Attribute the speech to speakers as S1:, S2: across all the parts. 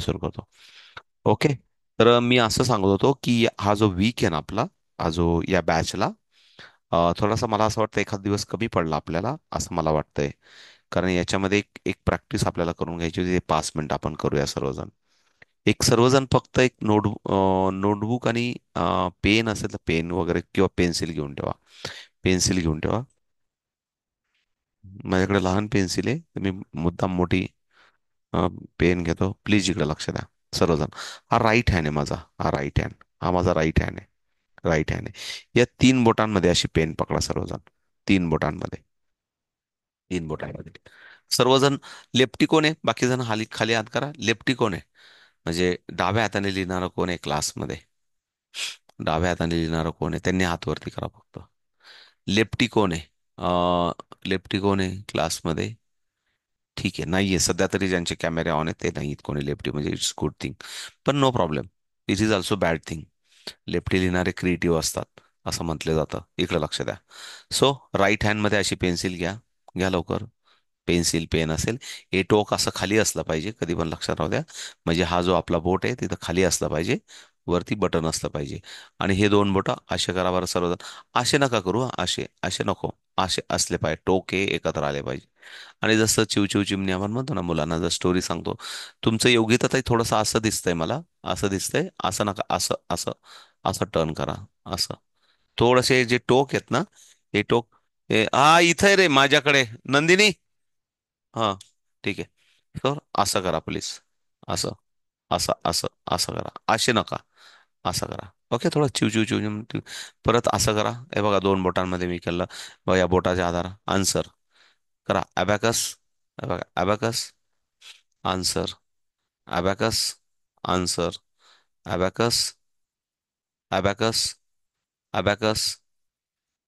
S1: सुरू करतो ओके तर मी असं सांगत होतो की हा जो वीक आहे ना आपला हा जो या बॅचला थोडासा मला असं वाटतं एखादा दिवस कमी पडला आपल्याला असं मला वाटतंय कारण याच्यामध्ये एक एक प्रॅक्टिस आपल्याला करून घ्यायची होती पाच मिनिट आपण करूया सर्वजण एक सर्वजण फक्त एक नोट नोटबुक आणि पेन असेल तर पेन वगैरे किंवा पेन्सिल घेऊन ठेवा पेन्सिल घेऊन ठेवा माझ्याकडे लहान पेन्सिल आहे मी मुद्दाम मोठी पेन घेतो प्लीज इकडे लक्ष द्या सर्वजण हा राईट हँड आहे माझा हा राईट हँड हा माझा राईट हँड आहे राईट हँड आहे या तीन बोटांमध्ये अशी पेन पकडा सर्वजण तीन बोटांमध्ये तीन बोटांमध्ये सर्वजण लेफ्टी कोण आहे बाकी जण हाली खाली हात करा लेफ्टी कोण आहे म्हणजे डाव्या हाताने लिहिणारं कोण आहे क्लासमध्ये डाव्या हाताने लिहिणारं कोण आहे त्यांनी हात वरती करा फक्त लेफ्टी कोण आहे लेफ्टी कोण आहे क्लासमध्ये ठीक आहे नाही आहे सध्या तरी ज्यांचे कॅमेरे ऑन आहेत ते नाही आहेत कोणी लेफ्टी म्हणजे इट्स गुड थिंग पण no problem it is also bad thing lefty लिहिणारे क्रिएटिव्ह असतात असं म्हटलं जातं इकडं लक्ष द्या सो राईट हँडमध्ये अशी पेन्सिल घ्या घ्या लवकर पेन्सिल पेन असेल ए टोक असं खाली असलं पाहिजे कधी पण लक्षात राहू द्या म्हणजे हा जो आपला बोट आहे तिथं खाली असला पाहिजे वरती बटन असलं पाहिजे आणि हे दोन बोट असे करावर सर्वजण असे नका करू असे असे नको असे असले पाहिजे टोके एकत्र आले पाहिजे आणि जसं चिव चिव चिमणी आपण म्हणतो ना मुलांना जर स्टोरी सांगतो तुमचं योग्यता ताई थोडंसं असं दिसतंय मला असं दिसतंय असं नका असं असं असं टर्न करा असं थोडसे जे टोक आहेत ना हे टोक हे हा इथं रे माझ्याकडे नंदिनी हां ठीक आहे असं करा प्लीज असं असं असं असं करा असे नका असं करा ओके थोडं चिव चिव चिव परत असं करा हे बघा दोन बोटांमध्ये मी केलं बघा या बोटाच्या आधार आन्सर करा अबॅकस बघा abacus answer abacus answer abacus abacus abacus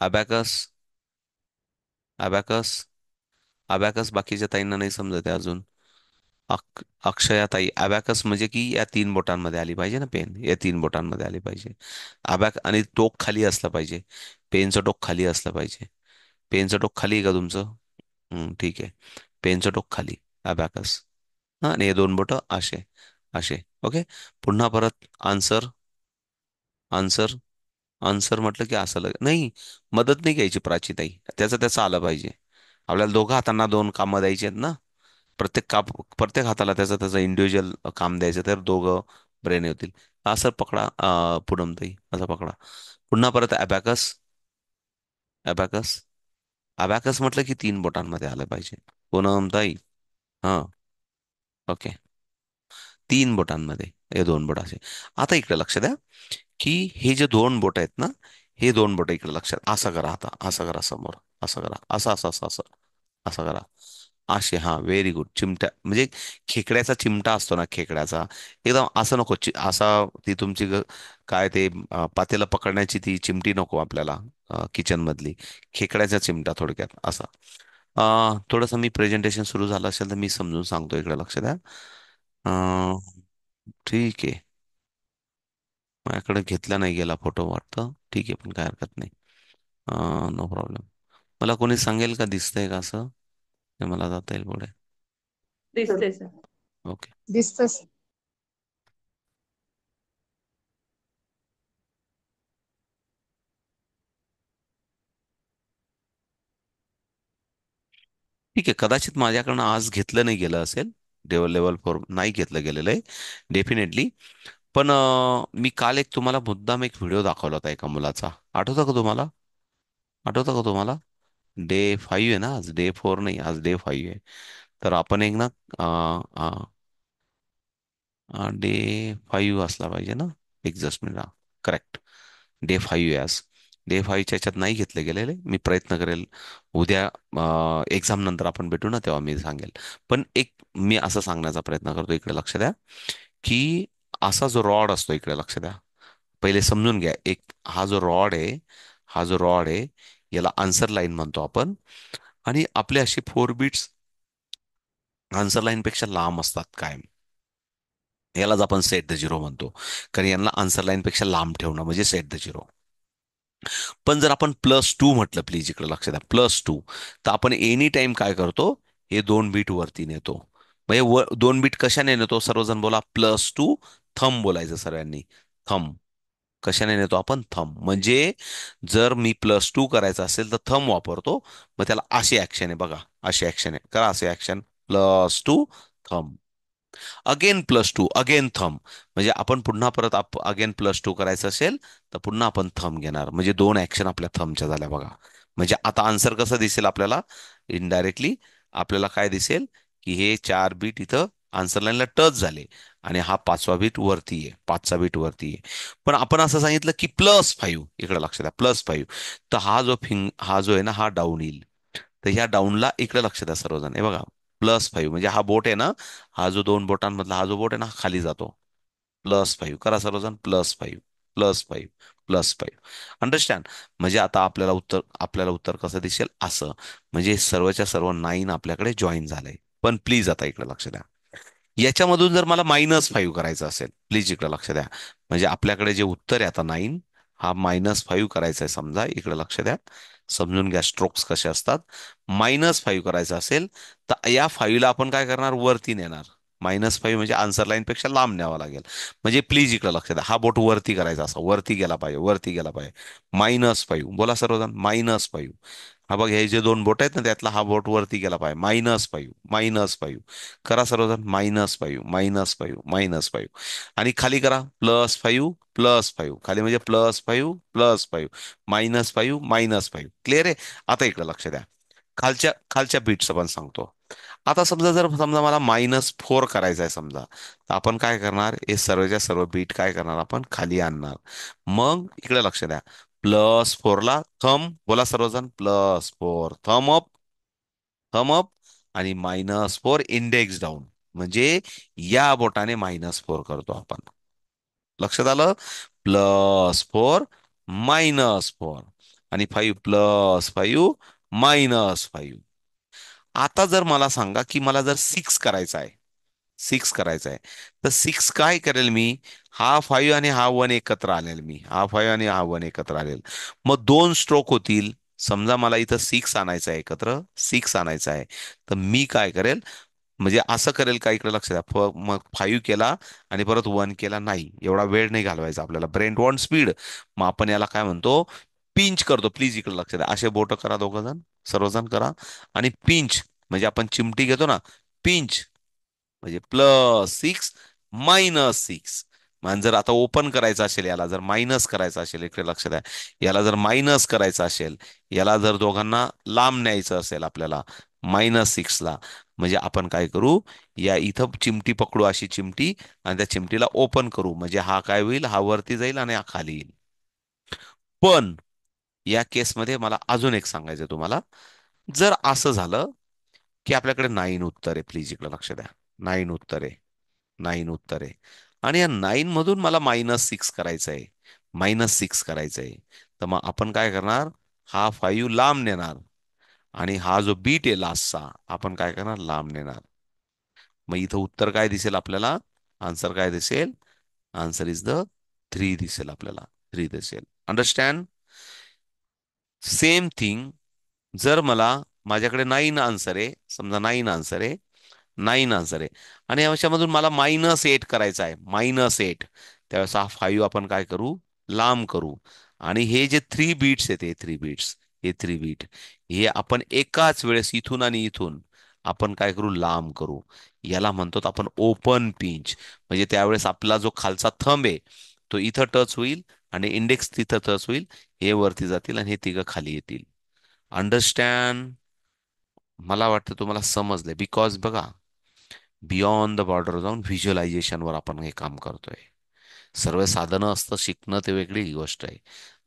S1: abacus abacus abacus बाकीच्या ताईंना नाही समजत आहे अजून अक अक्षयाताई अबॅकस म्हणजे की या तीन बोटांमध्ये आली पाहिजे ना पेन या तीन बोटांमध्ये आली पाहिजे अबॅक आणि टोक खाली असलं पाहिजे पेनचं टोक खाली असलं पाहिजे पेनचं टोक खाली आहे का तुमचं ठीक आहे पेनचं टोक खाली अबॅकस हां आणि हे दोन बोटं असे असे ओके पुन्हा परत आन्सर आन्सर आन्सर म्हटलं की असं लग नाही मदत नाही घ्यायची प्राचीताई त्याचं त्याचं आलं पाहिजे आपल्याला दोघं हातांना दोन कामं द्यायची आहेत ना प्रत्येक काप प्रत्येक हाताला त्याचं त्याचं इंडिव्हिज्युअल काम द्यायचं तर दोघं ब्रेन होतील असं पकडा पुडमताई असा पकडा पुन्हा परत अबॅकस अबॅकस अबॅकस म्हटलं की तीन बोटांमध्ये आलं पाहिजे पुनमताई हां ओके तीन बोटांमध्ये हे दोन बोट असे आता इकडे लक्ष द्या की हे जे दोन बोट आहेत ना हे दोन बोट इकडे लक्षात असं करा आता असं करा समोर असं करा असं असं असं असं असं करा असे हां व्हेरी गुड चिमट्या म्हणजे खेकड्याचा चिमटा असतो ना खेकड्याचा एकदम असं नको चि असा ती तुमची ग- काय ते पातेला पकडण्याची ती चिमटी नको आपल्याला किचनमधली मधली खेकड्याचा चिमटा थोडक्यात असा थोडंसं मी प्रेझेंटेशन सुरू झालं असेल तर मी समजून सांगतो इकडे लक्ष द्या ठीक आहे माझ्याकडे घेतला नाही गेला फोटो वाटतं ठीक आहे पण काय हरकत नाही नो प्रॉब्लेम मला कोणी सांगेल का दिसतंय का असं ते मला जाता येईल पुढे सर ओके ठीक आहे कदाचित माझ्याकडनं आज घेतलं नाही गेलं असेल डेव्हल लेवल फॉर नाही घेतलं गेलेलं आहे डेफिनेटली पण मी काल एक तुम्हाला मुद्दाम एक व्हिडिओ दाखवला होता एका मुलाचा आठवतं का तुम्हाला आठवतं का तुम्हाला डे फाईव्ह आहे ना आज डे फोर नाही आज डे फाईव्ह आहे तर आपण एक ना डे फाईव्ह असला पाहिजे ना एक just minute correct day five आहे आज डे फाईव्हच्या याच्यात नाही घेतले गेले मी प्रयत्न करेल उद्या एक्झाम नंतर आपण भेटू ना तेव्हा मी सांगेल पण एक मी असं सांगण्याचा प्रयत्न करतो इकडे लक्ष द्या की असा जो रॉड असतो इकडे लक्ष द्या पहिले समजून घ्या एक हा जो रॉड आहे हा जो रॉड आहे याला आन्सर लाईन म्हणतो आपण आणि आपले असे फोर बीट्स आन्सर पेक्षा लांब असतात कायम यालाच आपण सेट द झिरो म्हणतो कारण यांना आन्सर लाईनपेक्षा लांब ठेवणं म्हणजे सेट द झिरो पण जर आपण प्लस टू म्हटलं प्लीज इकडे लक्ष द्या प्लस टू तर आपण एनी टाइम काय करतो हे दोन बीट वरती नेतो म्हणजे व दोन बीट कशाने नेतो सर्वजण बोला प्लस टू थंब बोलायचं सर्वांनी थंब कशाने नेतो आपण थम म्हणजे जर मी प्लस टू करायचा असेल तर थम वापरतो मग त्याला अशी ऍक्शन आहे बघा अशी ऍक्शन आहे करा असे action plus two thumb again plus two again thumb म्हणजे आपण पुन्हा परत आप अगेन प्लस टू करायचं असेल तर पुन्हा आपण थम घेणार म्हणजे दोन ऍक्शन आपल्या थमच्या झाल्या बघा म्हणजे आता आन्सर कसं दिसेल आपल्याला इनडायरेक्टली आपल्याला काय दिसेल की हे चार बीट इथं आन्सर लाईनला टच झाले आणि हा पाचवा बीट वरती आहे पाचचा बीट वरती आहे पण आपण असं सांगितलं की प्लस फाईव्ह इकडे लक्ष द्या प्लस फाईव्ह तर हा जो फिंग हा जो आहे ना हा डाऊन येईल तर ह्या डाऊनला इकडे लक्ष द्या सर्वजण हे बघा प्लस फाईव्ह म्हणजे हा बोट आहे ना हा जो दोन बोटांमधला हा जो बोट आहे ना हा खाली जातो प्लस फाईव्ह करा सर्वजण plus five plus five plus five understand म्हणजे आता आपल्याला उत्तर आपल्याला उत्तर कसं दिसेल असं म्हणजे सर्वच्या सर्व नाईन आपल्याकडे जॉईन झालंय पण प्लीज आता इकडे लक्ष द्या याच्यामधून जर मला मायनस फाईव्ह करायचं असेल प्लीज इकडे लक्ष द्या म्हणजे आपल्याकडे जे उत्तर आहे आता नाईन हा मायनस फाईव्ह करायचा आहे समजा इकडे लक्ष द्या समजून घ्या स्ट्रोक्स कसे असतात मायनस फाईव्ह करायचं असेल तर या फाईव्हला आपण काय करणार वरती नेणार मायनस फाईव्ह म्हणजे आन्सर लाईनपेक्षा पेक्षा लांब न्यावा लागेल म्हणजे प्लीज इकडे लक्ष द्या हा बोट वरती करायचा असा वरती गेला पाहिजे वरती गेला पाहिजे मायनस फाईव्ह बोला सर्वजण मायनस फाईव्ह हा बघ हे जे दोन बोट आहेत ना त्यातला हा बोट वरती गेला पाहिजे मायनस फाईव्ह मायनस फाईव्ह करा सर्वजण minus five minus five minus five आणि खाली करा प्लस फाईव्ह प्लस फाईव्ह खाली म्हणजे plus five plus five minus five minus five clear आहे आता इकडे लक्ष द्या खालच्या खालच्या बीटचं पण सांगतो आता समजा जर समजा मला मायनस फोर करायचा आहे समजा तर आपण काय करणार हे सर्वच्या सर्व बीट काय करणार आपण खाली आणणार मग इकडे लक्ष द्या प्लस फोरला थम बोला सर्वजण plus four thumb up thumb up आणि मायनस फोर इंडेक्स डाऊन म्हणजे या बोटाने मायनस फोर करतो आपण लक्षात आलं प्लस फोर मायनस फोर आणि five plus five minus five आता जर मला सांगा की मला जर सिक्स करायचं आहे सिक्स करायचं आहे तर सिक्स काय करेल मी हा फाईव्ह आणि हा वन एकत्र आलेल मी हा फाईव्ह आणि हा वन एकत्र आलेल मग दोन स्ट्रोक होतील समजा मला इथं सिक्स आणायचं आहे एकत्र सिक्स आणायचं आहे तर मी काय करेल म्हणजे असं करेल का इकडे लक्ष द्या मग फाईव्ह केला आणि परत वन केला नाही एवढा वेळ नाही घालवायचा आपल्याला ब्रेंड वॉन स्पीड मग आपण याला काय म्हणतो पिंच करतो प्लीज इकडे लक्ष द्या असे बोट करा दोघंजण जण सर्वजण करा आणि पिंच म्हणजे आपण चिमटी घेतो ना पिंच म्हणजे प्लस सिक्स मायनस सिक्स म्हणजे जर आता ओपन करायचं असेल याला जर मायनस करायचं असेल इकडे लक्ष द्या याला जर मायनस करायचं असेल याला जर दोघांना लांब न्यायचं असेल आपल्याला मायनस सिक्सला म्हणजे आपण काय करू या इथं चिमटी पकडू अशी चिमटी आणि त्या चिमटीला ओपन करू म्हणजे हा काय होईल हा वरती जाईल आणि हा खाली येईल पण या केसमध्ये मला अजून एक सांगायचं तुम्हाला जर असं झालं की आपल्याकडे नाईन उत्तर आहे प्लीज इकडे लक्ष द्या नाईन उत्तरे नाईन उत्तरे आणि या नाईन मधून मला मायनस सिक्स करायचं आहे मायनस सिक्स करायचं आहे तर मग आपण काय करणार हा फाईव्ह लांब नेणार आणि हा जो बीट आहे लास्टचा आपण काय करणार लांब नेणार मग इथं उत्तर काय दिसेल आपल्याला आन्सर काय दिसेल आन्सर इज द थ्री दिसेल आपल्याला थ्री दिसेल अंडरस्टँड सेम थिंग जर मला माझ्याकडे नाईन आन्सर आहे समजा नाईन आन्सर आहे नाईन आन्सर आहे आणि या मला मायनस एट करायचा आहे मायनस एट त्यावेळेस हा फाईव्ह आपण काय करू लांब करू आणि हे जे थ्री बीट्स आहेत हे थ्री बीट्स हे थ्री बीट हे आपण एकाच वेळेस इथून आणि इथून आपण काय करू लांब करू याला म्हणतो आपण ओपन पिंच म्हणजे त्यावेळेस आपला जो खालचा थंब आहे तो इथं टच होईल आणि इंडेक्स तिथं टच होईल हे वरती जातील आणि हे तिघं खाली येतील अंडरस्टँड मला वाटतं तुम्हाला समजलंय बिकॉज बघा बियॉन्ड द बॉर्डर जाऊन वर आपण हे काम करतोय सर्व साधनं असतं शिकणं ते वेगळी गोष्ट आहे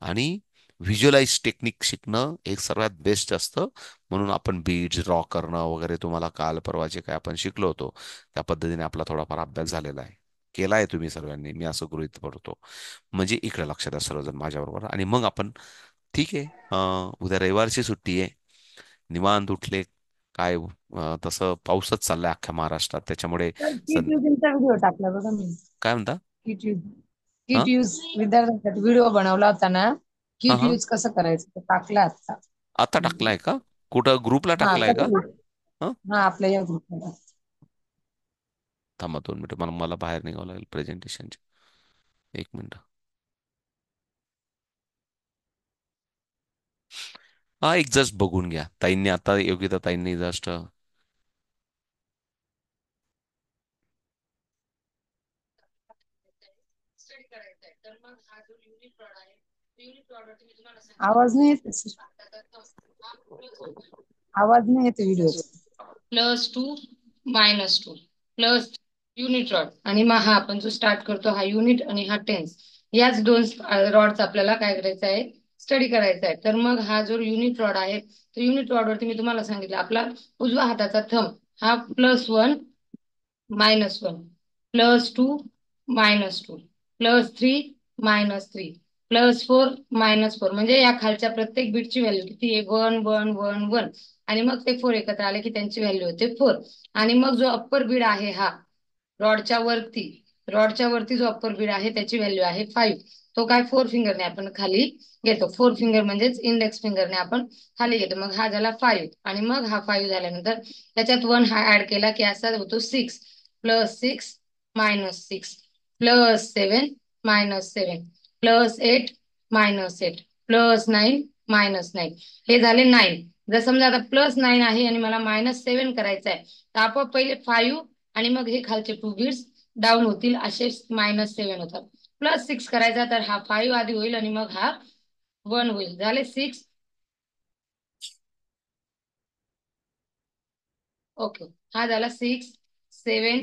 S1: आणि व्हिज्युअलाइज टेक्निक शिकणं हे सर्वात बेस्ट असतं म्हणून आपण बीड्स रॉ करणं वगैरे तुम्हाला काल परवा जे काय आपण शिकलो होतो त्या पद्धतीने आपला थोडाफार अभ्यास झालेला आहे केला आहे तुम्ही सर्वांनी मी असं गृहित पडतो म्हणजे इकडे लक्षात द्या सर्वजण माझ्याबरोबर आणि मग आपण ठीक आहे उद्या रविवारची सुट्टी आहे निवांत उठले काय तसं पाऊसच चाललाय अख्ख्या महाराष्ट्रात त्याच्यामुळे
S2: व्हिडिओ टाकला बघा मी काय म्हणता किट किट यूज विद्यार्थ्यांसाठी व्हिडिओ बनवला होता ना किट यूज कसं करायचं टाकला आता
S1: आता टाकलाय का कुठं ग्रुपला टाकलाय का
S2: आपल्या या ग्रुपला
S1: थांबा दोन मिनिटं मला मला बाहेर निघावं लागेल प्रेझेंटेशनच्या एक मिनिट हा एक जस्ट बघून घ्या ताईंनी आता योग्यता ताईंनी जस्ट
S2: आवाज नाही येत आवाज नाही येत video plus two minus two plus unit rod आणि मग हा आपण जो स्टार्ट करतो हा युनिट आणि हा टेन्स याच दोन रॉड्स uh, आपल्याला काय करायचं आहे स्टडी करायचा आहे तर मग हा जो युनिट रॉड आहे तर युनिट रॉड वरती मी तुम्हाला सांगितलं आपला उजवा हाताचा थंब हा plus one minus one plus two minus two plus three minus three plus four minus four म्हणजे या खालच्या प्रत्येक बीटची व्हॅल्यू किती आहे वन वन वन वन आणि मग ते फोर एकत्र आले की त्यांची व्हॅल्यू होते फोर आणि मग जो अप्पर बीड आहे हा रॉडच्या वरती रॉडच्या वरती जो अप्पर बीड आहे त्याची व्हॅल्यू आहे फाईव्ह तो काय फोर फिंगरने आपण खाली घेतो फोर फिंगर म्हणजेच इंडेक्स फिंगरने आपण खाली घेतो मग हा झाला फाईव्ह आणि मग हा फाईव्ह झाल्यानंतर त्याच्यात वन हा ऍड केला की असा होतो six plus six minus six plus seven minus seven plus eight minus eight plus nine minus nine हे झाले नाईन जर समजा आता प्लस नाईन आहे आणि मला मायनस सेवन करायचं आहे तर आपण पहिले फाईव्ह आणि मग हे खालचे टू बीट्स डाऊन होतील असे मायनस सेवन होतात प्लस सिक्स करायचा तर हा फाईव्ह आधी होईल आणि मग हा वन होईल झाले सिक्स ओके हा झाला six seven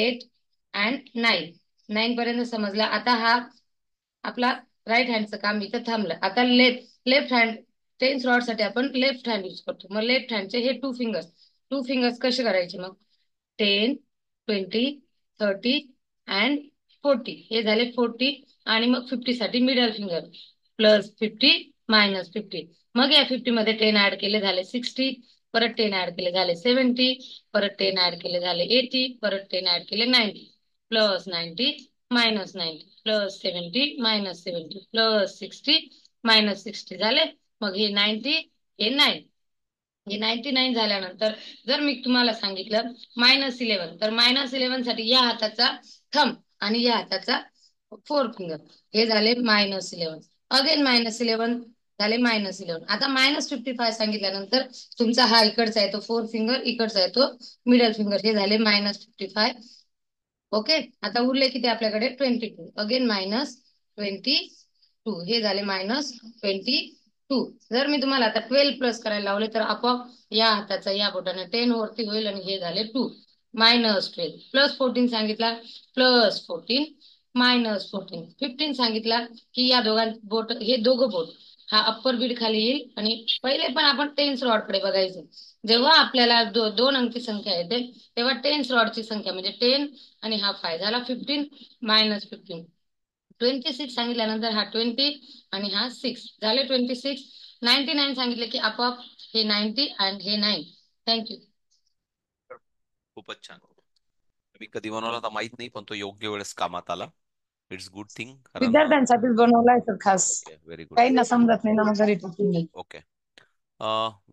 S2: eight and nine nine पर्यंत समजला आता हा आपला राईट हँडचं काम इथं थांबलं आता left left hand tens rod साठी आपण लेफ्ट हँड यूज करतो मग लेफ्ट हँडचे हे टू फिंगर्स टू फिंगर्स कसे करायचे मग ten twenty thirty and forty हे झाले फोर्टी आणि मग फिफ्टी साठी middle finger plus fifty minus fifty मग या फिफ्टी मध्ये टेन ऍड केले झाले सिक्स्टी परत टेन ऍड केले झाले सेव्हन्टी परत टेन ऍड केले झाले एटी परत टेन ऍड केले ninety plus ninety minus ninety plus seventy minus seventy plus sixty minus sixty झाले मग हे नाईन्टी हे नाईन हे नाईन्टी नाईन झाल्यानंतर जर मी तुम्हाला सांगितलं मायनस इलेव्हन तर मायनस इलेव्हन साठी या हाताचा थंब आणि या हाताचा फोर फिंगर हे झाले minus eleven again minus eleven झाले मायनस इलेव्हन आता मायनस फिफ्टी फाय सांगितल्यानंतर तुमचा हा इकडचा येतो फोर फिंगर इकडचा येतो मिडल फिंगर हे झाले मायनस फिफ्टी फाय ओके आता उरले किती आपल्याकडे twenty two again minus twenty two हे झाले मायनस ट्वेंटी टू जर मी तुम्हाला आता ट्वेल्व प्लस करायला लावले तर आपोआप या हाताचा या बोटाने टेन वरती होईल आणि हे झाले two minus twelve plus fourteen सांगितला plus fourteen minus fourteen fifteen सांगितला की या दोघां बोट हे दोघं बोट हा अप्पर बीड खाली येईल आणि पहिले पण आपण टेन्स रॉडकडे बघायचं जेव्हा आपल्याला दो, दोन अंकी संख्या येते तेव्हा टेन्स रॉड ची संख्या म्हणजे टेन आणि हा फाय झाला fifteen minus fifteen twenty six सांगितल्यानंतर हा ट्वेंटी आणि हा सिक्स झाले ट्वेंटी सिक्स नाईन्टी नाईन सांगितले की आपोआप हे नाईन्टी अँड हे नाईन थँक्यू
S1: खूपच छान मी कधी बनवला तर माहित नाही पण तो योग्य वेळेस कामात आला इट्स गुड थिंग विद्यार्थ्यांसाठीच
S2: बनवलाय सर खास
S1: व्हेरी गुड काही ना
S2: समजत नाही
S1: ओके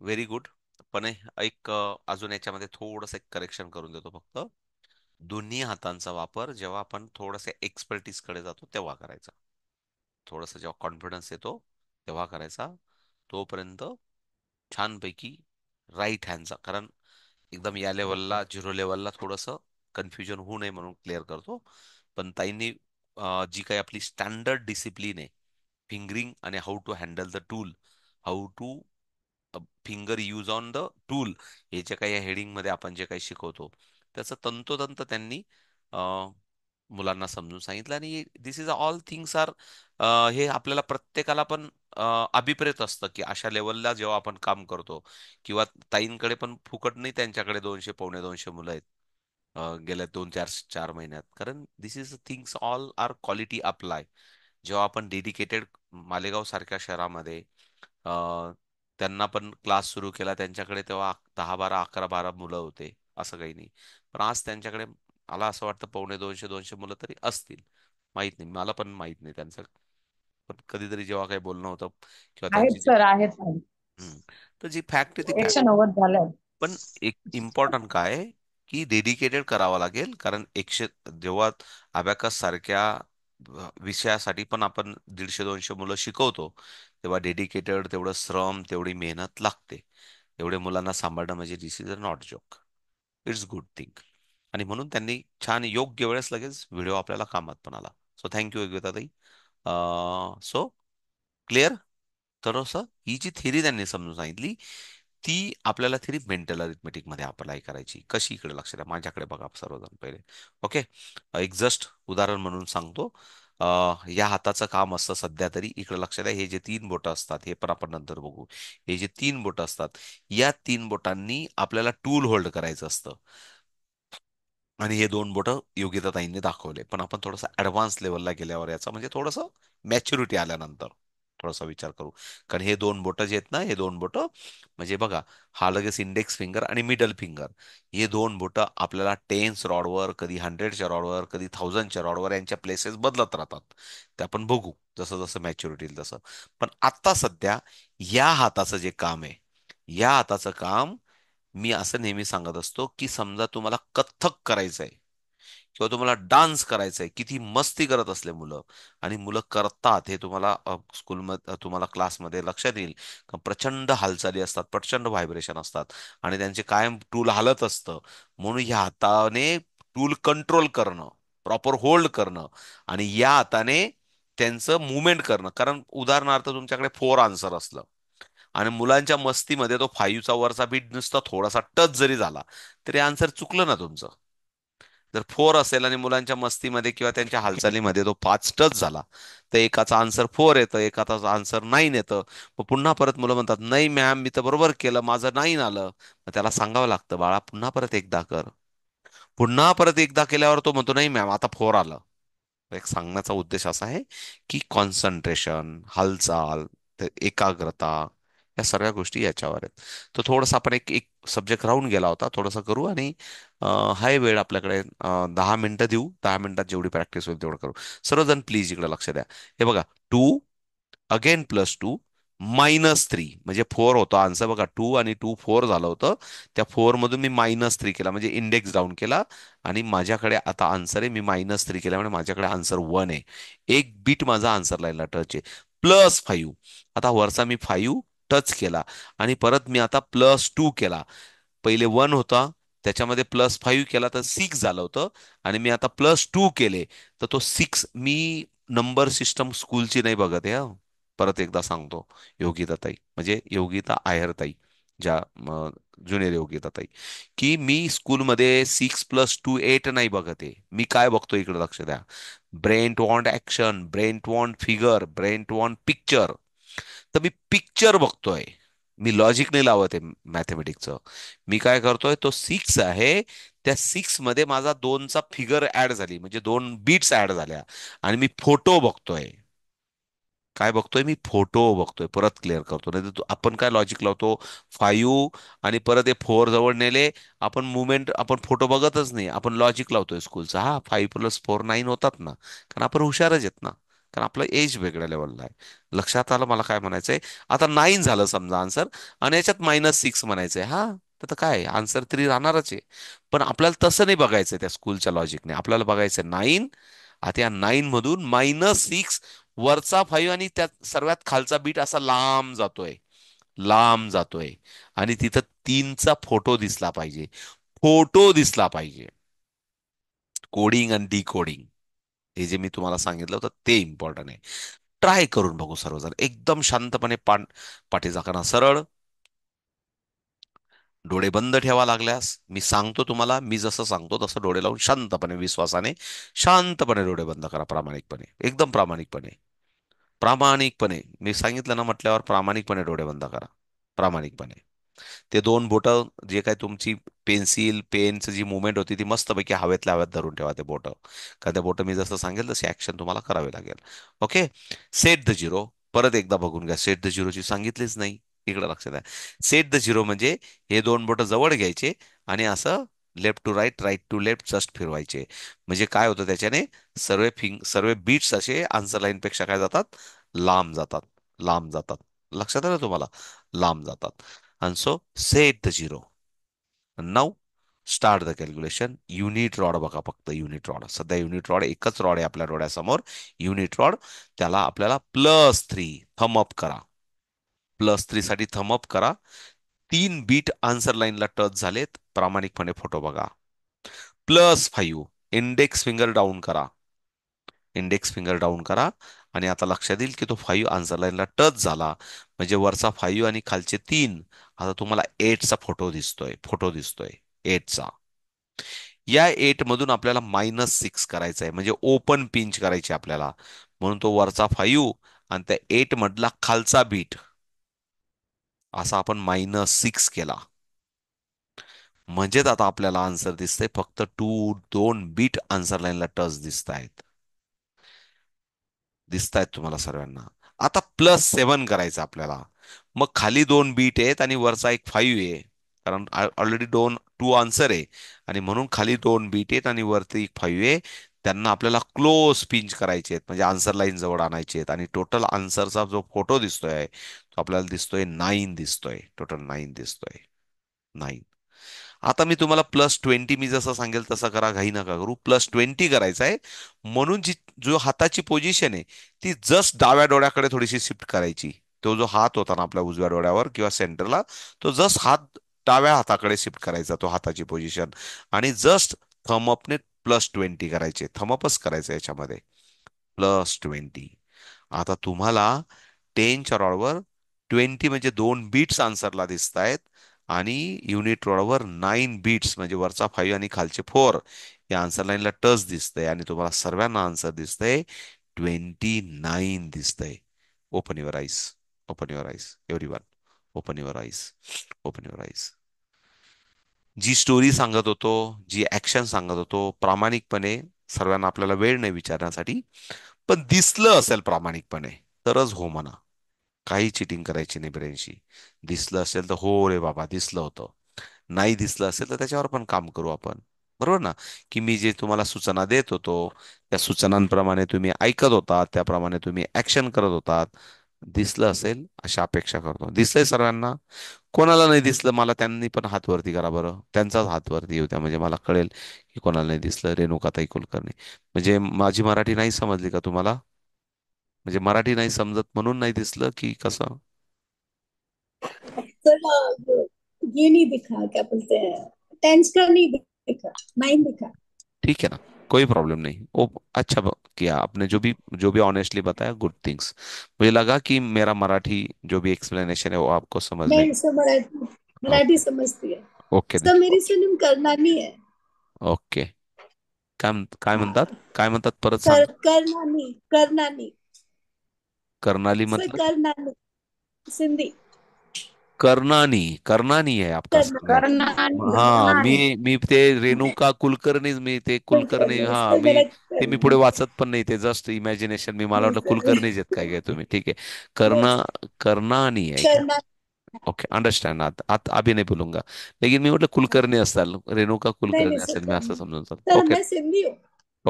S1: व्हेरी गुड पण एक uh, अजून याच्यामध्ये थोडस एक करेक्शन करून देतो फक्त दोन्ही हातांचा वापर जेव्हा आपण थोडस एक्सपर्टीज कडे जातो तेव्हा करायचा थोडस जेव्हा कॉन्फिडन्स येतो तेव्हा करायचा तोपर्यंत छानपैकी राईट हँडचा कारण एकदम या लेवलला झिरो लेवलला थोडंसं कन्फ्युजन होऊ नये म्हणून क्लिअर करतो पण ताईंनी जी काही आपली स्टँडर्ड डिसिप्लिन आहे फिंगरिंग आणि how to handle the tool how to finger use on the tool हे जे काही या हेडिंगमध्ये आपण जे काही शिकवतो त्याचं तंतोतंत त्यांनी मुलांना समजून सांगितलं आणि this is all things are हे आपल्याला प्रत्येकाला पण अभिप्रेत असतं की अशा लेवलला जेव्हा आपण काम करतो किंवा ताईंकडे पण फुकट नाही त्यांच्याकडे दोनशे पावणे दोनशे मुलं आहेत गेल्या दोन चार चार महिन्यात कारण this is things all are quality apply जेव्हा आपण डेडिकेटेड मालेगाव सारख्या शहरामध्ये त्यांना पण क्लास सुरू केला त्यांच्याकडे तेव्हा दहा बारा अकरा बारा मुलं होते असं काही नाही पण आज त्यांच्याकडे मला असं वाटतं पावणे दोनशे दोनशे मुलं तरी असतील माहीत नाही मला पण माहीत नाही त्यांचं आपण कधीतरी जेव्हा काही बोलणं होतं किंवा त्यांची
S2: सर आहेत
S1: तर जी फॅक्ट आहे ती
S2: नव्वद
S1: पण एक इम्पॉर्टंट काय की डेडिकेटेड करावा लागेल कारण एकशे जेव्हा अभ्याकास सारख्या विषयासाठी पण आपण दीडशे दोनशे मुलं शिकवतो तेव्हा डेडिकेटेड तेवढं श्रम तेवढी मेहनत लागते एवढे मुलांना सांभाळणं म्हणजे this is a not joke it's good thing आणि म्हणून त्यांनी छान योग्य वेळेस लगेच व्हिडिओ आपल्याला कामात पण आला सो थँक्यू एकविताताई सो क्लिअर तर असं ही जी थेरी त्यांनी समजून सांगितली ती आपल्याला थेरी मेंटल मध्ये अप्लाय करायची कशी इकडे लक्ष द्या माझ्याकडे बघा सर्वजण पहिले ओके एक जस्ट उदाहरण म्हणून सांगतो या हाताचं काम असतं सध्या तरी इकडे लक्ष द्या हे जे तीन बोटं असतात हे पण आपण नंतर बघू हे जे तीन बोटं असतात या तीन बोटांनी आपल्याला टूल होल्ड करायचं असतं आणि हे दोन बोटं ताईंनी दाखवले पण आपण थोडंसं ॲडव्हान्स लेवलला गेल्यावर याचा म्हणजे थोडंसं मॅच्युरिटी आल्यानंतर थोडासा विचार करू कारण हे दोन बोटं जे आहेत ना हे दोन बोटं म्हणजे बघा हा लगेच इंडेक्स फिंगर आणि मिडल फिंगर हे दोन बोटं आपल्याला टेन्स रॉडवर कधी हंड्रेडच्या रॉडवर कधी थाउजंडच्या रॉडवर यांच्या प्लेसेस बदलत राहतात ते आपण बघू जसं जसं मॅच्युरिटी तसं पण आत्ता सध्या या हाताचं जे काम आहे या हाताचं काम मी असं नेहमी सांगत असतो की समजा तुम्हाला कथ्थक करायचं आहे किंवा तुम्हाला डान्स करायचा आहे किती मस्ती करत असले मुलं आणि मुलं करतात हे तुम्हाला स्कूलमध्ये तुम्हाला क्लासमध्ये लक्षात येईल प्रचंड हालचाली असतात प्रचंड व्हायब्रेशन असतात आणि त्यांचे कायम टूल हालत असतं म्हणून ह्या हाताने टूल कंट्रोल करणं प्रॉपर होल्ड करणं आणि या हाताने त्यांचं मुवमेंट करणं कारण उदाहरणार्थ तुमच्याकडे फोर आन्सर असलं आणि मुलांच्या मस्तीमध्ये तो फाईव्हचा वरचा बीट नुसता थोडासा टच जरी झाला तरी आन्सर चुकलं ना तुमचं जर फोर असेल आणि मुलांच्या मस्तीमध्ये किंवा त्यांच्या हालचालीमध्ये तो पाच टच झाला तर एकाचा आन्सर फोर येतं एकाचा आन्सर नाईन येतं मग पुन्हा परत मुलं म्हणतात नाही मॅम मी तर बरोबर केलं माझं नाईन आलं मग त्याला सांगावं लागतं बाळा पुन्हा परत एकदा कर पुन्हा परत एकदा केल्यावर तो म्हणतो नाही मॅम आता फोर आलं एक सांगण्याचा उद्देश असा आहे की कॉन्सन्ट्रेशन हालचाल एकाग्रता या सगळ्या गोष्टी याच्यावर आहेत तर थोडासा आपण एक एक सब्जेक्ट राहून गेला होता थोडंसं करू आणि हाय वेळ आपल्याकडे दहा मिनिटं देऊ दहा मिनिटात जेवढी प्रॅक्टिस होईल तेवढं करू सर्वजण प्लीज इकडे लक्ष द्या हे बघा two again plus two minus three म्हणजे फोर होता आन्सर बघा टू आणि टू फोर झालं होतं त्या फोरमधून मी मायनस थ्री केला म्हणजे इंडेक्स डाऊन केला आणि माझ्याकडे आता आन्सर आहे मी मायनस थ्री केला म्हणजे माझ्याकडे आन्सर वन आहे एक बीट माझा आन्सर लागला टच आहे प्लस फाईव्ह आता वरचा मी फाईव्ह टच केला आणि परत मी आता प्लस टू केला पहिले वन होता त्याच्यामध्ये प्लस फाईव्ह केला तर सिक्स झालं होतं आणि मी आता प्लस टू केले तर तो सिक्स मी नंबर सिस्टम स्कूलची नाही बघत आहे परत एकदा सांगतो ताई म्हणजे योगिता ताई ज्या जुनियर योगिताताई की मी स्कूलमध्ये सिक्स प्लस टू एट नाही बघत आहे मी काय बघतो इकडे लक्ष द्या brain want action brain want figure brain want picture तर मी पिक्चर बघतोय मी लॉजिक नाही लावत आहे मॅथमॅटिक्सचं मी काय करतोय तो सिक्स आहे त्या सिक्स मध्ये माझा दोनचा फिगर ऍड झाली म्हणजे दोन बीट्स ऍड झाल्या आणि मी फोटो बघतोय काय बघतोय मी फोटो बघतोय परत क्लिअर करतो नाही तर आपण काय लॉजिक लावतो फाईव्ह आणि परत हे फोर जवळ नेले आपण मुवमेंट आपण फोटो बघतच नाही आपण लॉजिक लावतोय स्कूलचा हा फाईव्ह प्लस फोर नाईन होतात ना कारण आपण हुशारच येत ना कारण आपलं एज वेगळ्या लेवलला आहे लक्षात आलं मला काय म्हणायचंय आता नाईन झालं समजा आन्सर आणि याच्यात मायनस सिक्स म्हणायचंय हा तर काय आन्सर तरी राहणारच आहे पण आपल्याला तसं नाही बघायचं त्या स्कूलच्या लॉजिकने आपल्याला बघायचं नाईन आता या नाईन मधून मायनस सिक्स वरचा फाईव्ह आणि त्या सर्वात खालचा बीट असा लांब जातोय लांब जातोय आणि तिथं तीनचा फोटो दिसला पाहिजे फोटो दिसला पाहिजे कोडिंग आणि कोडिंग हे जे मी तुम्हाला सांगितलं होतं ते इम्पॉर्टंट आहे ट्राय करून बघू सर्वजण एकदम शांतपणे पाठ पाठी जाताना सरळ डोळे बंद ठेवा लागल्यास मी सांगतो तुम्हाला मी जसं सांगतो तसं डोळे लावून शांतपणे विश्वासाने शांतपणे डोळे बंद करा प्रामाणिकपणे एकदम प्रामाणिकपणे प्रामाणिकपणे मी सांगितलं ना म्हटल्यावर प्रामाणिकपणे डोळे बंद करा प्रामाणिकपणे ते दोन बोटं जे काय तुमची पेन्सिल पेनचं जी मुवमेंट होती ती मस्तपैकी हवेतल्या हवेत धरून ठेवा ते बोटं का त्या बोटं मी जसं सांगेल तसे ऍक्शन तुम्हाला करावे लागेल ओके सेट द झिरो परत एकदा बघून घ्या सेट द झिरोची सांगितलीच नाही इकडं लक्षात द्या सेट द झिरो म्हणजे हे दोन बोटं जवळ घ्यायचे आणि असं left to right right to left just फिरवायचे म्हणजे काय होतं त्याच्याने सर्व फिंग सर्व बीट्स असे आन्सर लाईनपेक्षा काय जातात लांब जातात लांब जातात लक्षात आलं तुम्हाला लांब जातात and so set the zero. And now start the calculation unit rod बघा फक्त युनिट रॉड सध्या युनिट रॉड एकच रॉड आहे आपल्या डोळ्यासमोर युनिट रॉड त्याला आपल्याला प्लस थ्री थमअप करा प्लस थ्री थमअप करा तीन बीट आन्सर लाईनला टच झालेत प्रामाणिकपणे फोटो बघा plus five index finger down करा इंडेक्स फिंगर डाऊन करा आणि आता लक्षात येईल की तो फाईव्ह आन्सर लाईनला टच झाला म्हणजे वरचा फाईव्ह आणि खालचे तीन आता तुम्हाला एटचा फोटो दिसतोय फोटो दिसतोय एटचा या एट मधून आपल्याला मायनस सिक्स करायचा आहे म्हणजे ओपन पिंच करायची आपल्याला म्हणून तो वरचा फाईव्ह आणि त्या एट मधला खालचा बीट असा आपण मायनस सिक्स केला म्हणजेच आता आपल्याला आन्सर दिसतंय फक्त टू दोन बीट आन्सर लाईनला टच दिसत आहेत दिसत आहेत तुम्हाला सर्वांना आता प्लस सेवन करायचं आपल्याला मग खाली दोन बीट आहेत आणि वरचा एक फाईव्ह आहे कारण ऑलरेडी दोन टू आन्सर आहे आणि म्हणून खाली दोन बीट आहेत आणि वरती एक फाईव्ह आहे त्यांना आपल्याला क्लोज पिंच करायचे आहेत म्हणजे आन्सर लाईन जवळ आणायचे आहेत आणि टोटल आन्सरचा जो फोटो दिसतोय तो आपल्याला दिसतोय नाईन दिसतोय टोटल नाईन दिसतोय नाईन आता मी तुम्हाला प्लस ट्वेंटी मी जसं सांगेल तसं करा घाई नका करू प्लस ट्वेंटी करायचं आहे म्हणून जी जो हाताची पोझिशन आहे ती जस्ट डाव्या डोळ्याकडे थोडीशी शिफ्ट करायची तो जो हात होता ना आपल्या उजव्या डोळ्यावर किंवा सेंटरला तो जस्ट हात डाव्या हाताकडे शिफ्ट करायचा तो हाताची पोझिशन आणि जस्ट थमअपने प्लस ट्वेंटी करायचे थमअपच करायचं याच्यामध्ये प्लस ट्वेंटी आता तुम्हाला टेनच्या रॉडवर ट्वेंटी म्हणजे दोन बीट्स आन्सरला दिसत आहेत आणि युनिट रोडवर नाईन बीट्स म्हणजे वरचा फाईव्ह आणि खालचे फोर या आन्सर लाईनला टच दिसतंय आणि तुम्हाला सर्वांना आन्सर दिसतंय ट्वेंटी नाईन दिसतंय open your eyes open your eyes every one open your eyes open your eyes जी स्टोरी सांगत होतो जी ऍक्शन सांगत होतो प्रामाणिकपणे सर्वांना आपल्याला वेळ नाही विचारण्यासाठी पण दिसलं असेल प्रामाणिकपणे तरच हो म्हणा काही चिटिंग करायची नाही ब्रेनशी दिसलं असेल तर हो रे बाबा दिसलं होतं नाही दिसलं असेल तर त्याच्यावर पण काम करू आपण बरोबर ना की मी जे तुम्हाला सूचना देत होतो त्या सूचनांप्रमाणे तुम्ही ऐकत होतात त्याप्रमाणे तुम्ही ऍक्शन करत होतात दिसलं असेल अशा अपेक्षा करतो दिसलंय सर्वांना कोणाला नाही दिसलं मला त्यांनी पण हातवरती करा बरं त्यांचाच हातवरती येऊ म्हणजे मला कळेल की कोणाला नाही दिसलं रेणुकाताई कुलकर्णी म्हणजे माझी मराठी नाही समजली का तुम्हाला म्हणजे मराठी नाही समजत म्हणून नाही दिसलं की कसं
S2: नहीं दिखा क्या बोलते हैं
S1: ठीक है ना कोई प्रॉब्लम नहीं वो अच्छा किया आपने जो भी जो भी ऑनेस्टली बताया गुड थिंग्स मुझे लगा कि मेरा मराठी जो भी एक्सप्लेनेशन है वो आपको समझ में
S2: मराठी मराठी है ओके okay, मेरी सिनेम करणार नाही आहे
S1: ओके okay. काय काय म्हणतात काय म्हणतात परत सांग
S2: करना नहीं करना नहीं कर्नाली मतलब सिंधी
S1: कर्णानी कर्णानी आहे
S2: आपका हा मी
S1: मी ते रेणुका कुलकर्णीच मी ते कुलकर्णी हा मी ते मी पुढे वाचत पण नाही ते जस्ट इमॅजिनेशन मी मला वाटलं कुलकर्णीच आहेत काय काय तुम्ही ठीक आहे कर्णा कर्णानी आहे ओके अंडरस्टँड आता आता अभी नाही बोलूंगा लेकिन मी म्हटलं कुलकर्णी असाल रेणुका कुलकर्णी असेल मी असं समजून चालतो ओके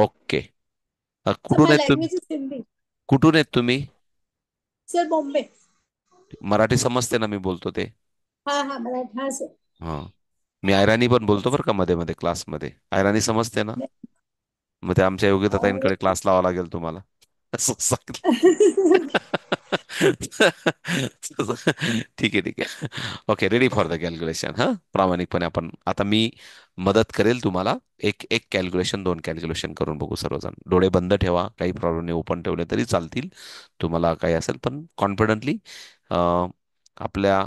S1: ओके कुठून आहेत तुम्ही कुठून आहेत तुम्ही सर बॉम्बे मराठी समजते ना मी बोलतो ते
S2: हा हा हा
S1: हा मी आयराणी पण बोलतो बरं का मध्ये मध्ये क्लास मध्ये आयराणी समजते ना मग ते आमच्या ताईंकडे क्लास लावा लागेल तुम्हाला ठीक आहे ठीक आहे okay ready for the calculation हां प्रामाणिकपणे आपण आता मी मदत करेल तुम्हाला एक एक कॅल्क्युलेशन दोन कॅल्क्युलेशन करून बघू सर्वजण डोळे बंद ठेवा काही प्रॉब्लेम नाही ओपन ठेवले तरी चालतील तुम्हाला काही असेल पण कॉन्फिडंटली आपल्या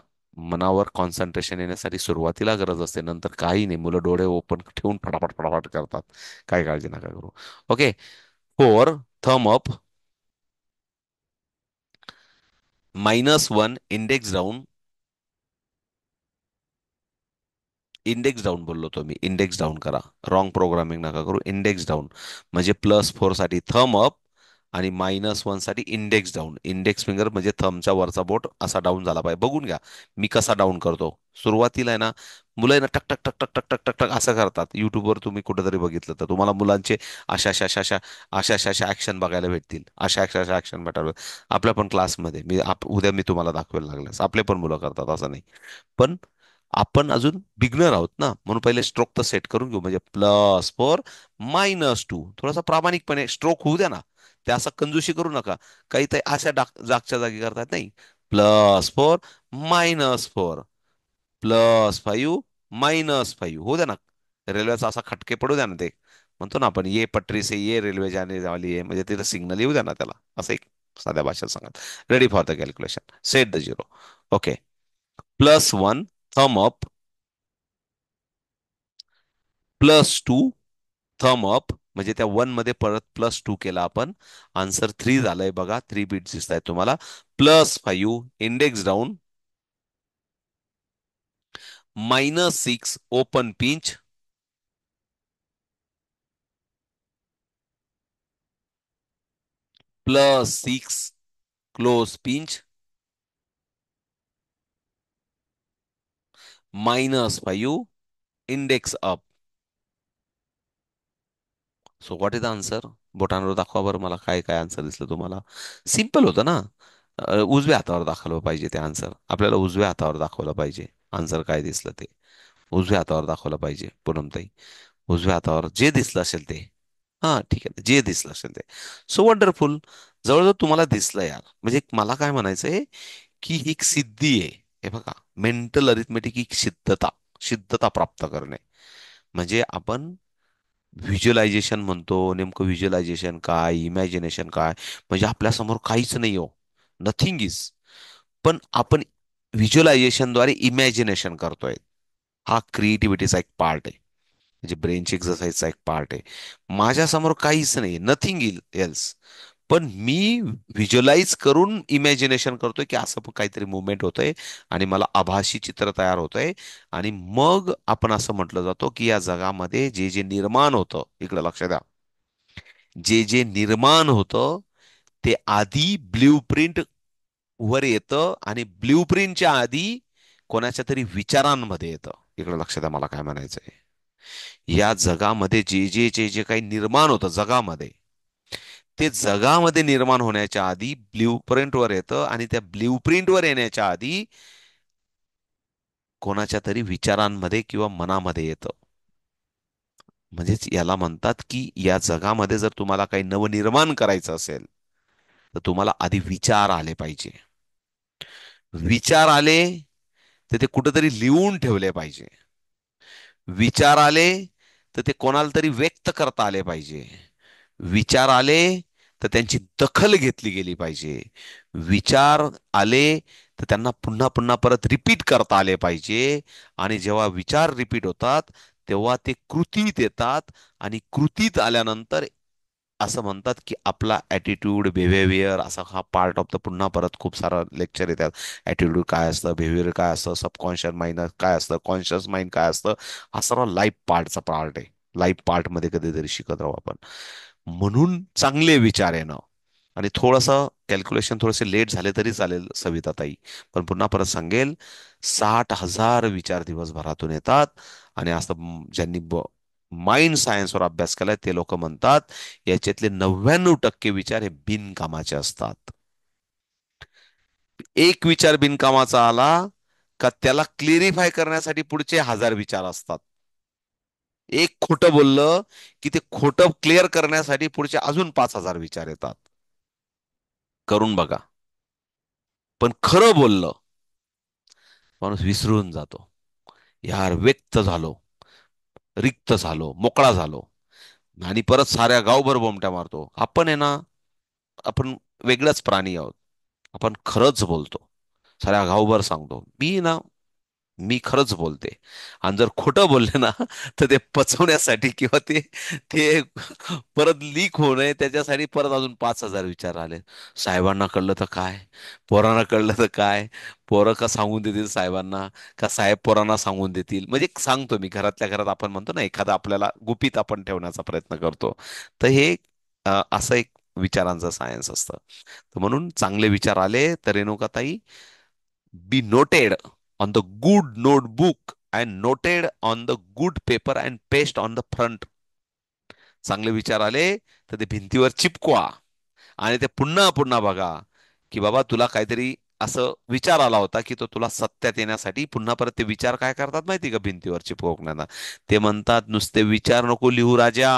S1: मनावर कॉन्सन्ट्रेशन येण्यासाठी सुरुवातीला गरज असते नंतर काही नाही मुलं डोळे ओपन ठेवून फटाफट फटाफट करतात काही काळजी नका करू okay four thumb up minus one, index down index down बोललो तो मी इंडेक्स डाऊन करा रॉंग प्रोग्रामिंग नका करू इंडेक्स डाऊन म्हणजे प्लस फोर साठी थम अप आणि मायनस साठी इंडेक्स डाऊन इंडेक्स फिंगर म्हणजे थमचा वरचा बोट असा डाऊन झाला पाहिजे बघून घ्या मी कसा डाऊन करतो सुरुवातीला आहे ना मुलं टक टक टक टक टक टक टक टक असं करतात युट्यूबवर तुम्ही कुठेतरी बघितलं तर तुम्हाला मुलांचे अशा अशा अशा अशा अशा अशा अशा ॲक्शन बघायला भेटतील अशा अशा अशा ॲक्शन भेटायला आपल्या पण क्लासमध्ये मी आप उद्या मी तुम्हाला दाखवायला लागल्यास आपले पण मुलं करतात असं नाही पण आपण अजून बिगनर आहोत ना म्हणून पहिले स्ट्रोक तर सेट करून घेऊ म्हणजे प्लस फोर मायनस टू थोडासा प्रामाणिकपणे स्ट्रोक होऊ द्या ना ते असा कंजूशी करू नका काही ते अशा जागच्या जागी करतात नाही plus four minus four plus five minus five हो द्या ना रेल्वेचा असा खटके पडू द्या ना ते म्हणतो ना आपण ये पटरी से ये रेल्वे जाने वाली आहे म्हणजे तिथं सिग्नल येऊ द्या ना त्याला असं एक साध्या भाषेत सांगत ready for the calculation set the zero okay plus one thumb up plus two thumb up म्हणजे त्या वन मध्य परत प्लस टू के आपण आन्सर थ्री झालाय थ्री बीट दिसत है तुम्हारा plus five index down minus six open pinch plus six close pinch minus five index up so what is the answer बोटांवर दाखवा बरं मला काय काय आन्सर दिसलं तुम्हाला सिम्पल होतं ना उजव्या हातावर दाखवलं पाहिजे ते आन्सर आपल्याला उजव्या हातावर दाखवलं पाहिजे आन्सर काय दिसलं ते उजव्या हातावर दाखवलं पाहिजे पूनमताई उजव्या हातावर जे दिसलं असेल ते हां ठीक आहे जे दिसलं असेल ते सो वंडरफुल जवळजवळ तुम्हाला दिसलं यार म्हणजे मला काय म्हणायचं की ही एक सिद्धी आहे हे बघा मेंटल अरिथमेटिक ही सिद्धता सिद्धता प्राप्त करणे म्हणजे आपण व्हिज्युअलायझेशन म्हणतो नेमकं व्हिज्युअलायझेशन काय इमॅजिनेशन काय म्हणजे आपल्या समोर काहीच नाही हो नथिंग इज पण आपण व्हिज्युअलायझेशनद्वारे इमॅजिनेशन करतोय हा क्रिएटिव्हिटीचा एक पार्ट आहे म्हणजे ब्रेनची एक्सरसाइजचा एक पार्ट आहे माझ्यासमोर काहीच नाही नथिंग इल एल्स पण मी व्हिज्युअलाइज करून इमॅजिनेशन करतोय की असं काहीतरी मुवमेंट होतंय आणि मला आभासी चित्र तयार होतंय आणि मग आपण असं म्हटलं जातो की या जगामध्ये जे जे निर्माण होतं इकडं लक्ष द्या जे जे निर्माण होतं ते आधी ब्ल्यू प्रिंट वर येतं आणि ब्ल्यू प्रिंटच्या आधी कोणाच्या तरी विचारांमध्ये येतं इकडं लक्ष द्या मला काय म्हणायचंय या जगामध्ये जे जे जे जे काही निर्माण होतं जगामध्ये ते जगामध्ये निर्माण होण्याच्या आधी ब्ल्यू प्रिंटवर येतं आणि त्या ब्ल्यू वर येण्याच्या आधी कोणाच्या तरी विचारांमध्ये किंवा मनामध्ये येतं म्हणजेच याला म्हणतात की या जगामध्ये जर तुम्हाला काही नवनिर्माण करायचं असेल तर तुम्हाला आधी विचार आले पाहिजे विचार आले तर ते कुठंतरी लिहून ठेवले पाहिजे विचार आले तर ते कोणाला तरी व्यक्त करता आले पाहिजे विचार आले तर त्यांची दखल घेतली गेली पाहिजे विचार आले तर त्यांना पुन्हा पुन्हा परत रिपीट करता आले पाहिजे आणि जेव्हा विचार रिपीट होतात तेव्हा ते कृतीत येतात आणि कृतीत आल्यानंतर असं म्हणतात की आपला ॲटिट्यूड बिहेवियर असा हा पार्ट ऑफ द पुन्हा परत खूप सारा लेक्चर येतात ॲटिट्यूड काय असतं बिहेवियर काय असतं सबकॉन्शियस माइंड काय असतं कॉन्शियस माइंड काय असतं हा सर्व लाईफ पार्टचा पार्ट आहे लाईफ पार्टमध्ये कधीतरी शिकत राहू आपण म्हणून चांगले विचार येणं आणि थोडस कॅल्क्युलेशन थोडेसे लेट झाले तरी चालेल सविताताई पण पुन्हा परत सांगेल साठ हजार विचार दिवसभरातून येतात आणि असं ज्यांनी माइंड सायन्सवर अभ्यास केलाय ते लोक म्हणतात याच्यातले नव्याण्णव टक्के विचार हे बिनकामाचे असतात एक विचार बिनकामाचा आला का त्याला क्लिअरिफाय करण्यासाठी पुढचे हजार विचार असतात एक खोटं बोललं की ते खोटं क्लिअर करण्यासाठी पुढचे अजून पाच हजार विचार येतात करून बघा पण खरं बोललं माणूस विसरून जातो यार व्यक्त झालो रिक्त झालो मोकळा झालो आणि परत साऱ्या गावभर बोमट्या मारतो आपण आहे ना आपण वेगळंच प्राणी आहोत आपण खरंच बोलतो साऱ्या गावभर सांगतो मी ना मी खरंच बोलते आणि जर खोटं बोलले ना तर ते पचवण्यासाठी किंवा ते ते परत लीक होऊ नये त्याच्यासाठी परत अजून पाच हजार विचार आले साहेबांना कळलं तर काय पोरांना कळलं तर काय पोरं का सांगून देतील साहेबांना का साहेब पोरांना सांगून देतील म्हणजे सांगतो मी घरातल्या घरात आपण म्हणतो ना एखादा आपल्याला गुपित आपण ठेवण्याचा प्रयत्न करतो तर हे असं एक विचारांचं सायन्स असतं तर म्हणून चांगले विचार आले तर रेणुकाताई be noted on the good notebook and noted on the good paper and paste on the front चांगले विचार आले तर ते भिंतीवर चिपकवा आणि ते पुन्हा पुन्हा बघा की बाबा तुला काहीतरी असं विचार आला होता की तो तुला सत्यात येण्यासाठी पुन्हा परत ते विचार काय करतात माहिती का भिंतीवर चिपकवण्याला ते म्हणतात नुसते विचार नको लिहू राजा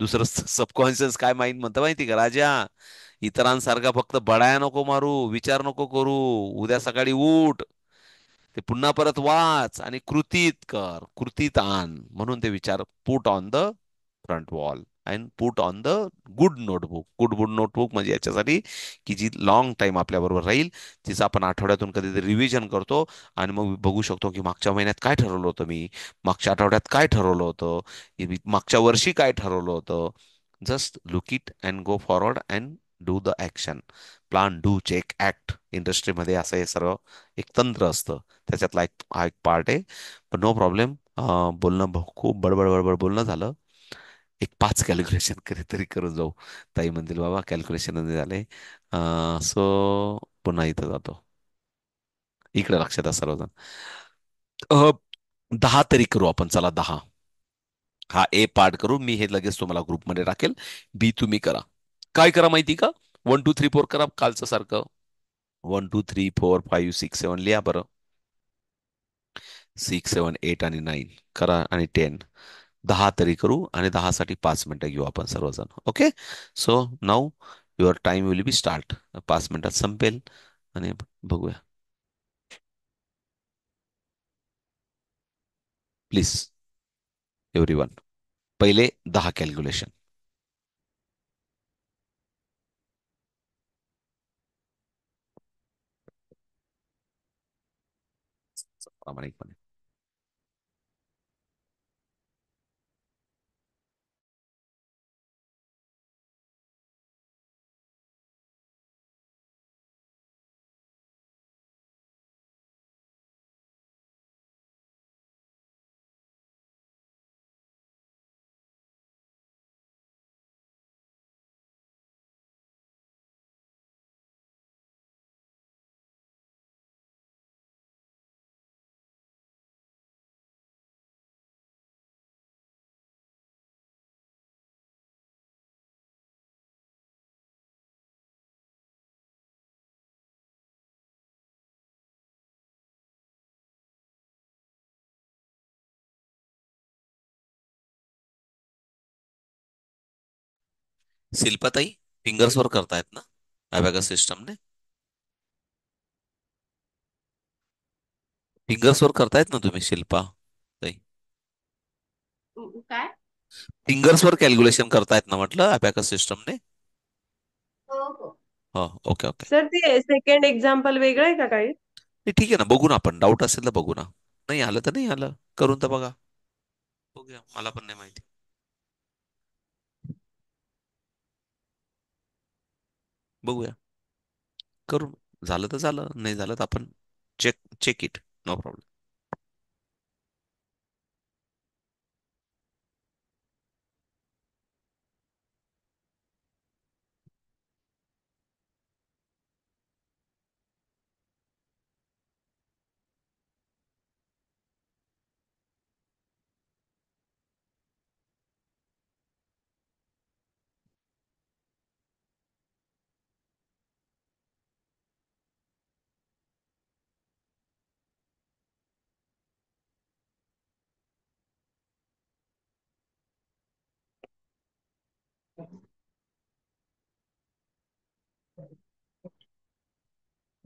S1: दुसरं सबकॉन्शियस काय माहीत म्हणतं माहिती का राजा इतरांसारखा फक्त बडाया नको मारू विचार नको करू उद्या सकाळी उठ ते पुन्हा परत वाच आणि कृतीत कर कृतीत आण म्हणून ते विचार put on the front wall and put on the good notebook good good notebook म्हणजे याच्यासाठी की जी लॉंग टाईम आपल्याबरोबर राहील तिचं आपण आठवड्यातून कधीतरी रिव्हिजन करतो आणि मग बघू शकतो की मागच्या महिन्यात काय ठरवलं होतं मी मागच्या आठवड्यात काय ठरवलं होतं मागच्या वर्षी काय ठरवलं होतं just look it and go forward and do the action plan do check act इंडस्ट्रीमध्ये असं हे सर्व एक तंत्र असतं त्याच्यातला एक हा एक पार्ट आहे पण नो प्रॉब्लेम बोलणं खूप बडबड बडबड बोलणं झालं एक पाच कॅल्क्युलेशन कधीतरी करून जाऊ ताई म्हणतील बाबा कॅल्क्युलेशन झाले सो पुन्हा इथं जातो इकडे लक्षात सर्वजण दहा तरी करू आपण चला दहा हा ए पार्ट करू मी हे लगेच तुम्हाला ग्रुपमध्ये टाकेल बी तुम्ही करा काय करा माहिती का वन टू थ्री फोर करा कालचं सारखं one two three four five six seven लिहा बरं सिक्स सेवन एट आणि नाईन करा आणि टेन दहा तरी करू आणि दहासाठी पाच मिनटं घेऊ आपण सर्वजण okay so now your time will be start पाच मिनटात संपेल आणि बघूया प्लीज एव्हरी वन पहिले दहा कॅल्क्युलेशन I'm lama-lama nih. शिल्पाताई वर करतायत ना अबॅकस सिस्टमने फिंगर्सवर करतायत ना तुम्ही शिल्पा ताई काय वर कॅल्क्युलेशन करतायत ना म्हटलं अबॅकस सिस्टमने हो ओके हो. ओके हो,
S2: सर ते सेकंड एक्झाम्पल वेगळं आहे का काही
S1: ठीक आहे ना बघू ना आपण डाऊट असेल तर बघू ना नाही आलं तर नाही आलं करून तर बघा बघूया मला पण नाही माहिती बघूया करू झालं तर झालं नाही झालं तर आपण check check it no problem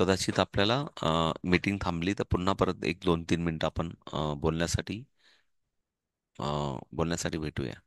S1: कदाचित आपल्याला मीटिंग थांबली तर पुन्हा परत एक दोन तीन मिनटं आपण बोलण्यासाठी बोलण्यासाठी भेटूया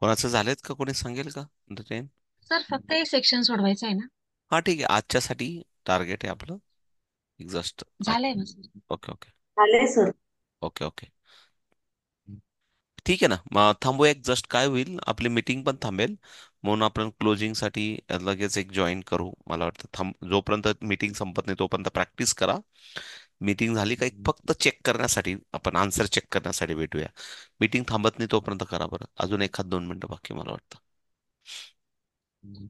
S1: कोणाचं झालेत का कोणी सांगेल का टेन
S2: सर फक्त हे सेक्शन सोडवायचं आहे ना
S1: हा ठीक आहे आजच्यासाठी टार्गेट आहे आपलं एक्झॉस्ट
S2: झालंय ना सर ओके ओके झालंय सर
S1: ओके ओके ठीक आहे ना मग थांबूया एक जस्ट काय होईल आपली मीटिंग पण थांबेल म्हणून आपण क्लोजिंग साठी लगेच एक जॉईन करू मला वाटतं थांब जोपर्यंत मीटिंग संपत नाही तोपर्यंत प्रॅक्टिस करा मीटिंग झाली एक फक्त चेक करण्यासाठी आपण आन्सर चेक करण्यासाठी भेटूया मीटिंग थांबत नाही तोपर्यंत करा बरं अजून एखाद दोन मिनिटं बाकी मला वाटतं